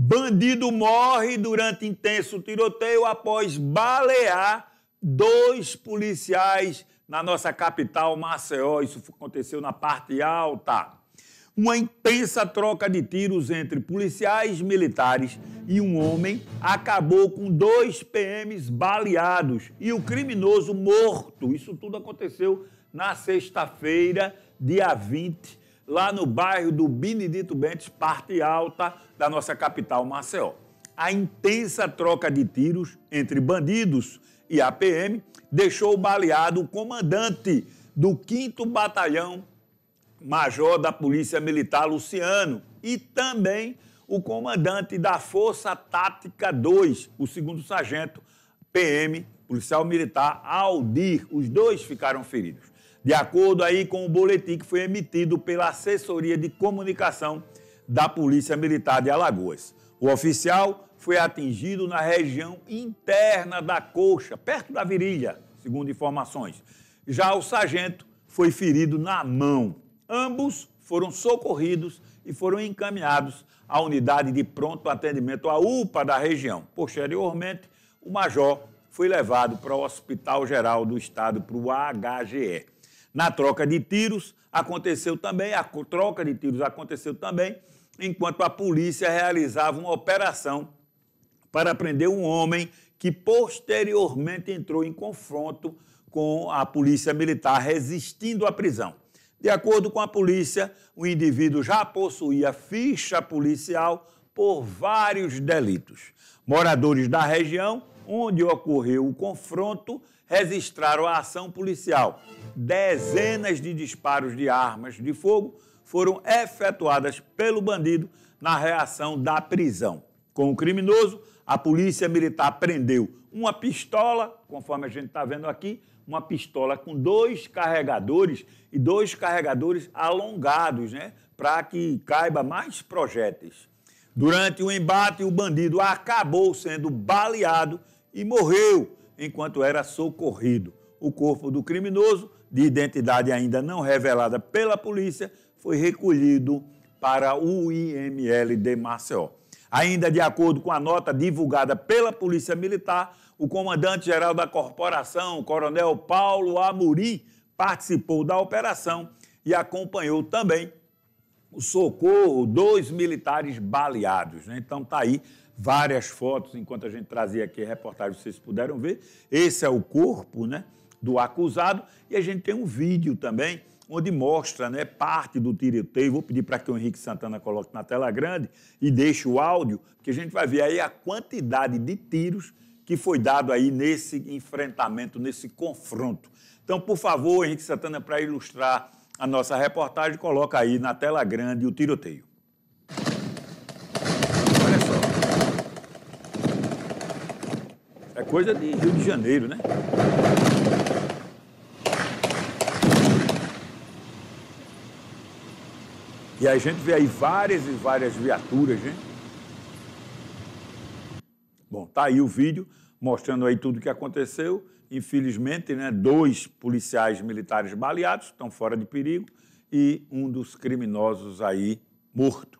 Bandido morre durante intenso tiroteio após balear dois policiais na nossa capital, Maceió. Isso aconteceu na parte alta. Uma intensa troca de tiros entre policiais militares e um homem acabou com dois PMs baleados e o criminoso morto. Isso tudo aconteceu na sexta-feira, dia 20 lá no bairro do Benedito Bentes, parte alta da nossa capital, Maceió. A intensa troca de tiros entre bandidos e a PM deixou baleado o comandante do 5 Batalhão, Major da Polícia Militar Luciano, e também o comandante da Força Tática 2, o segundo sargento PM, policial militar Aldir. Os dois ficaram feridos de acordo aí com o boletim que foi emitido pela Assessoria de Comunicação da Polícia Militar de Alagoas. O oficial foi atingido na região interna da coxa, perto da virilha, segundo informações. Já o sargento foi ferido na mão. Ambos foram socorridos e foram encaminhados à unidade de pronto atendimento, a UPA da região. Posteriormente, o major foi levado para o Hospital Geral do Estado, para o AHGE. Na troca de tiros aconteceu também, a troca de tiros aconteceu também, enquanto a polícia realizava uma operação para prender um homem que posteriormente entrou em confronto com a polícia militar resistindo à prisão. De acordo com a polícia, o indivíduo já possuía ficha policial por vários delitos. Moradores da região onde ocorreu o confronto registraram a ação policial, dezenas de disparos de armas de fogo foram efetuadas pelo bandido na reação da prisão. Com o criminoso, a polícia militar prendeu uma pistola, conforme a gente está vendo aqui, uma pistola com dois carregadores e dois carregadores alongados, né, para que caiba mais projéteis. Durante o embate, o bandido acabou sendo baleado e morreu enquanto era socorrido o corpo do criminoso, de identidade ainda não revelada pela polícia, foi recolhido para o IML de Maceió. Ainda de acordo com a nota divulgada pela Polícia Militar, o comandante-geral da corporação, Coronel Paulo Amorim, participou da operação e acompanhou também o socorro dos militares baleados. Né? Então tá aí várias fotos enquanto a gente trazia aqui a reportagem, vocês puderam ver. Esse é o corpo, né? do acusado. E a gente tem um vídeo também onde mostra né, parte do tiroteio. Vou pedir para que o Henrique Santana coloque na tela grande e deixe o áudio, porque a gente vai ver aí a quantidade de tiros que foi dado aí nesse enfrentamento, nesse confronto. Então, por favor, Henrique Santana, para ilustrar a nossa reportagem, coloca aí na tela grande o tiroteio. Olha só. É coisa de Rio de Janeiro, né? E a gente vê aí várias e várias viaturas, gente. Né? Bom, tá aí o vídeo mostrando aí tudo o que aconteceu. Infelizmente, né, dois policiais militares baleados, estão fora de perigo, e um dos criminosos aí morto.